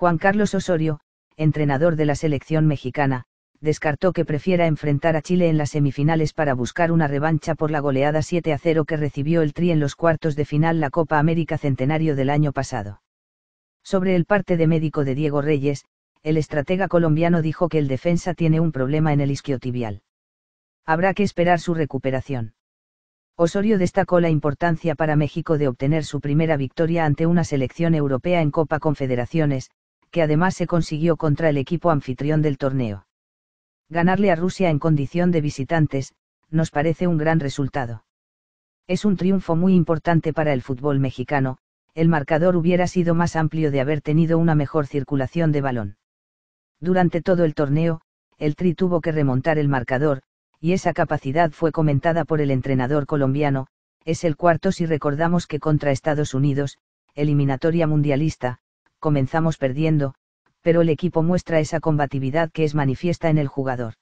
Juan Carlos Osorio, entrenador de la selección mexicana, descartó que prefiera enfrentar a Chile en las semifinales para buscar una revancha por la goleada 7 a 0 que recibió el Tri en los cuartos de final la Copa América Centenario del año pasado. Sobre el parte de médico de Diego Reyes, el estratega colombiano dijo que el defensa tiene un problema en el isquiotibial. Habrá que esperar su recuperación. Osorio destacó la importancia para México de obtener su primera victoria ante una selección europea en Copa Confederaciones, que además se consiguió contra el equipo anfitrión del torneo. Ganarle a Rusia en condición de visitantes, nos parece un gran resultado. Es un triunfo muy importante para el fútbol mexicano, el marcador hubiera sido más amplio de haber tenido una mejor circulación de balón. Durante todo el torneo, el Tri tuvo que remontar el marcador, y esa capacidad fue comentada por el entrenador colombiano, es el cuarto si recordamos que contra Estados Unidos, eliminatoria mundialista, comenzamos perdiendo, pero el equipo muestra esa combatividad que es manifiesta en el jugador.